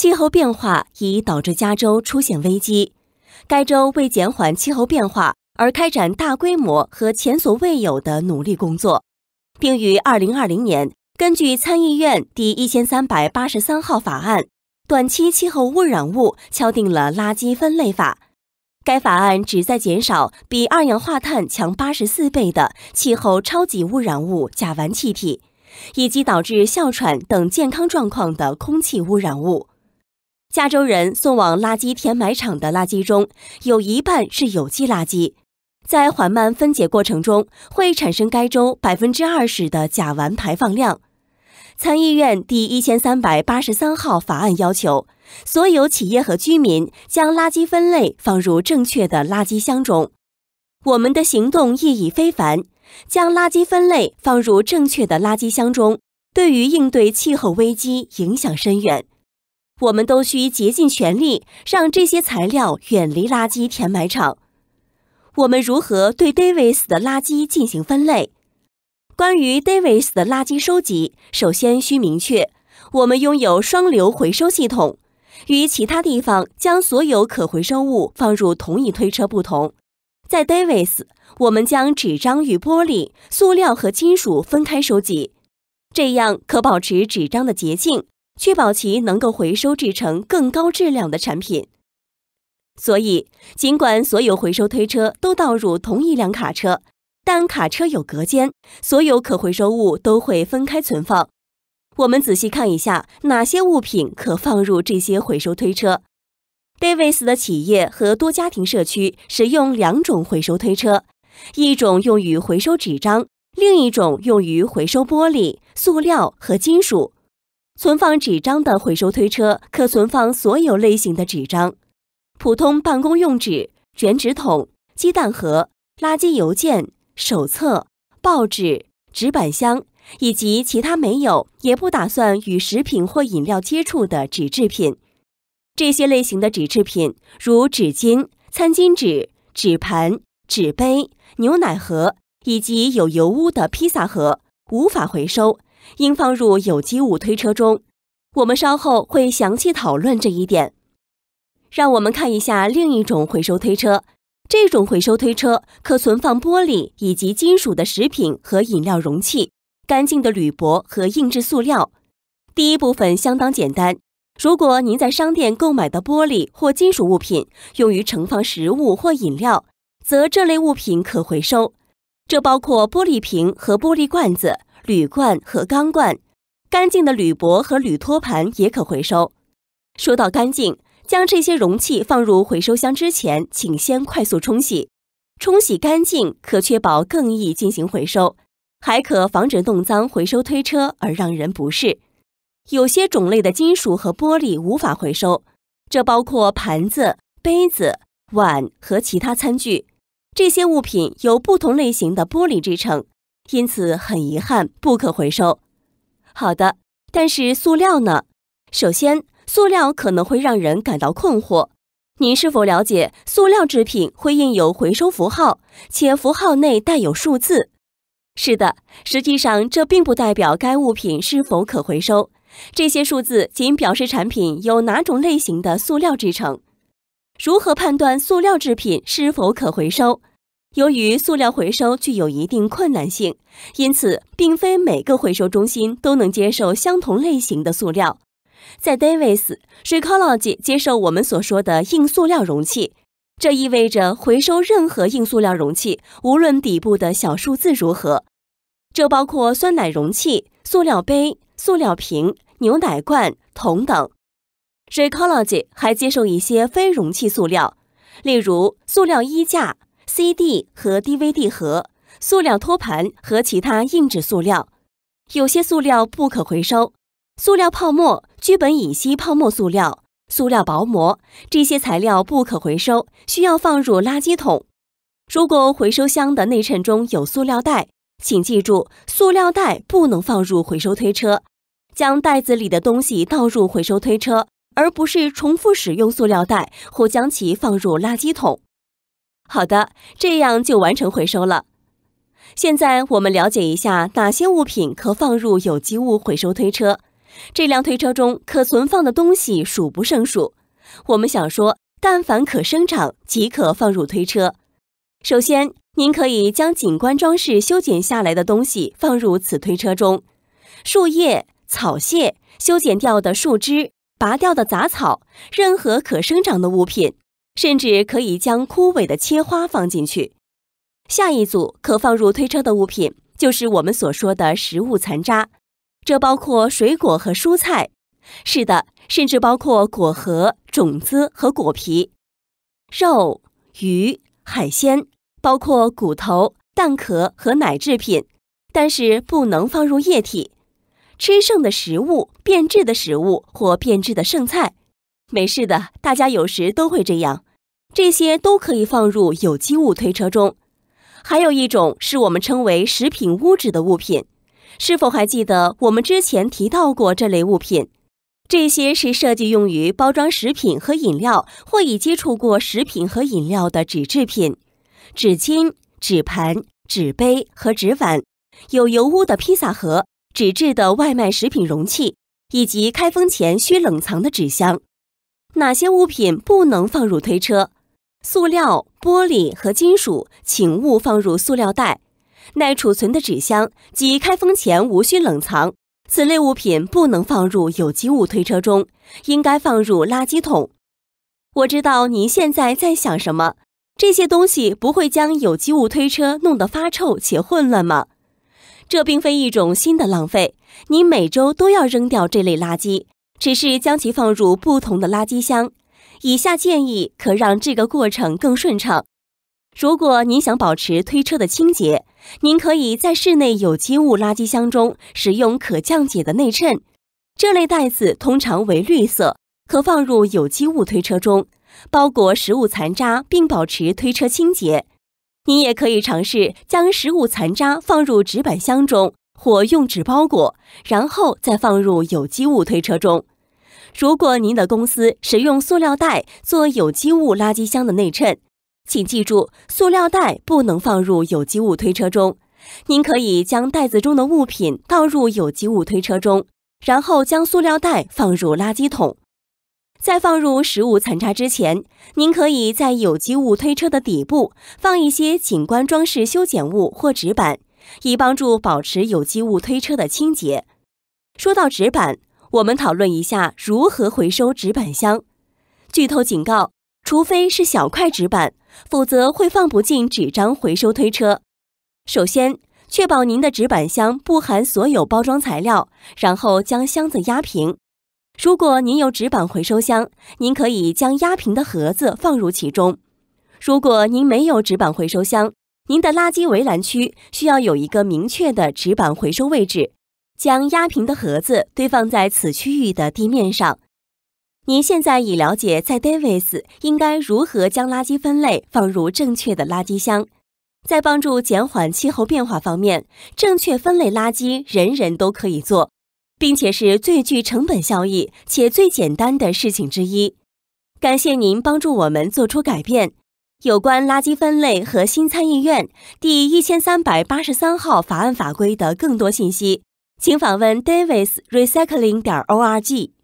气候变化已导致加州出现危机，该州为减缓气候变化而开展大规模和前所未有的努力工作，并于二零二零年根据参议院第一千三百八十三号法案《短期气候污染物》敲定了垃圾分类法。该法案旨在减少比二氧化碳强八十四倍的气候超级污染物甲烷气体，以及导致哮喘等健康状况的空气污染物。加州人送往垃圾填埋场的垃圾中有一半是有机垃圾，在缓慢分解过程中会产生该州百分之二十的甲烷排放量。参议院第一千三百八十三号法案要求所有企业和居民将垃圾分类放入正确的垃圾箱中。我们的行动意义非凡，将垃圾分类放入正确的垃圾箱中，对于应对气候危机影响深远。我们都需竭尽全力让这些材料远离垃圾填埋场。我们如何对 Davis 的垃圾进行分类？关于 Davis 的垃圾收集，首先需明确，我们拥有双流回收系统。与其他地方将所有可回收物放入同一推车不同，在 Davis，我们将纸张与玻璃、塑料和金属分开收集，这样可保持纸张的洁净。确保其能够回收制成更高质量的产品。所以，尽管所有回收推车都倒入同一辆卡车，但卡车有隔间，所有可回收物都会分开存放。我们仔细看一下哪些物品可放入这些回收推车。Davis 的企业和多家庭社区使用两种回收推车，一种用于回收纸张，另一种用于回收玻璃、塑料和金属。存放纸张的回收推车可存放所有类型的纸张，普通办公用纸、卷纸筒、鸡蛋盒、垃圾邮件、手册、报纸、纸板箱以及其他没有也不打算与食品或饮料接触的纸制品。这些类型的纸制品，如纸巾、餐巾纸、纸盘、纸杯、牛奶盒以及有油污的披萨盒，无法回收。应放入有机物推车中。我们稍后会详细讨论这一点。让我们看一下另一种回收推车。这种回收推车可存放玻璃以及金属的食品和饮料容器、干净的铝箔和硬质塑料。第一部分相当简单。如果您在商店购买的玻璃或金属物品用于盛放食物或饮料，则这类物品可回收。这包括玻璃瓶和玻璃罐子。铝罐和钢罐，干净的铝箔和铝托盘也可回收。说到干净，将这些容器放入回收箱之前，请先快速冲洗，冲洗干净可确保更易进行回收，还可防止弄脏回收推车而让人不适。有些种类的金属和玻璃无法回收，这包括盘子、杯子、碗和其他餐具。这些物品由不同类型的玻璃制成。因此，很遗憾，不可回收。好的，但是塑料呢？首先，塑料可能会让人感到困惑。您是否了解，塑料制品会印有回收符号，且符号内带有数字？是的，实际上，这并不代表该物品是否可回收。这些数字仅表示产品由哪种类型的塑料制成。如何判断塑料制品是否可回收？由于塑料回收具有一定困难性，因此并非每个回收中心都能接受相同类型的塑料。在 d a v i s 水 e c o l o g y 接受我们所说的硬塑料容器，这意味着回收任何硬塑料容器，无论底部的小数字如何。这包括酸奶容器、塑料杯、塑料瓶、牛奶罐、桶等。Recology 还接受一些非容器塑料，例如塑料衣架。CD 和 DVD 盒、塑料托盘和其他硬质塑料，有些塑料不可回收。塑料泡沫、聚苯乙烯泡沫塑料、塑料薄膜这些材料不可回收，需要放入垃圾桶。如果回收箱的内衬中有塑料袋，请记住，塑料袋不能放入回收推车，将袋子里的东西倒入回收推车，而不是重复使用塑料袋或将其放入垃圾桶。好的，这样就完成回收了。现在我们了解一下哪些物品可放入有机物回收推车。这辆推车中可存放的东西数不胜数。我们想说，但凡可生长，即可放入推车。首先，您可以将景观装饰修剪下来的东西放入此推车中：树叶、草屑、修剪掉的树枝、拔掉的杂草，任何可生长的物品。甚至可以将枯萎的切花放进去。下一组可放入推车的物品就是我们所说的食物残渣，这包括水果和蔬菜，是的，甚至包括果核、种子和果皮。肉、鱼、海鲜，包括骨头、蛋壳和奶制品，但是不能放入液体。吃剩的食物、变质的食物或变质的剩菜，没事的，大家有时都会这样。这些都可以放入有机物推车中，还有一种是我们称为食品污质的物品。是否还记得我们之前提到过这类物品？这些是设计用于包装食品和饮料，或已接触过食品和饮料的纸制品，纸巾、纸盘、纸杯和纸碗，有油污的披萨盒、纸质的外卖食品容器，以及开封前需冷藏的纸箱。哪些物品不能放入推车？塑料、玻璃和金属，请勿放入塑料袋。耐储存的纸箱及开封前无需冷藏，此类物品不能放入有机物推车中，应该放入垃圾桶。我知道您现在在想什么：这些东西不会将有机物推车弄得发臭且混乱吗？这并非一种新的浪费，您每周都要扔掉这类垃圾，只是将其放入不同的垃圾箱。以下建议可让这个过程更顺畅。如果您想保持推车的清洁，您可以在室内有机物垃圾箱中使用可降解的内衬，这类袋子通常为绿色，可放入有机物推车中，包裹食物残渣并保持推车清洁。您也可以尝试将食物残渣放入纸板箱中或用纸包裹，然后再放入有机物推车中。如果您的公司使用塑料袋做有机物垃圾箱的内衬，请记住塑料袋不能放入有机物推车中。您可以将袋子中的物品倒入有机物推车中，然后将塑料袋放入垃圾桶。在放入食物残渣之前，您可以在有机物推车的底部放一些景观装饰修剪物或纸板，以帮助保持有机物推车的清洁。说到纸板。我们讨论一下如何回收纸板箱。剧透警告：除非是小块纸板，否则会放不进纸张回收推车。首先，确保您的纸板箱不含所有包装材料，然后将箱子压平。如果您有纸板回收箱，您可以将压平的盒子放入其中。如果您没有纸板回收箱，您的垃圾围栏区需要有一个明确的纸板回收位置。将压平的盒子堆放在此区域的地面上。您现在已了解在 Davis 应该如何将垃圾分类放入正确的垃圾箱。在帮助减缓气候变化方面，正确分类垃圾人人都可以做，并且是最具成本效益且最简单的事情之一。感谢您帮助我们做出改变。有关垃圾分类和新参议院第一千三百八十三号法案法规的更多信息。请访问 davisrecycling. 点 org。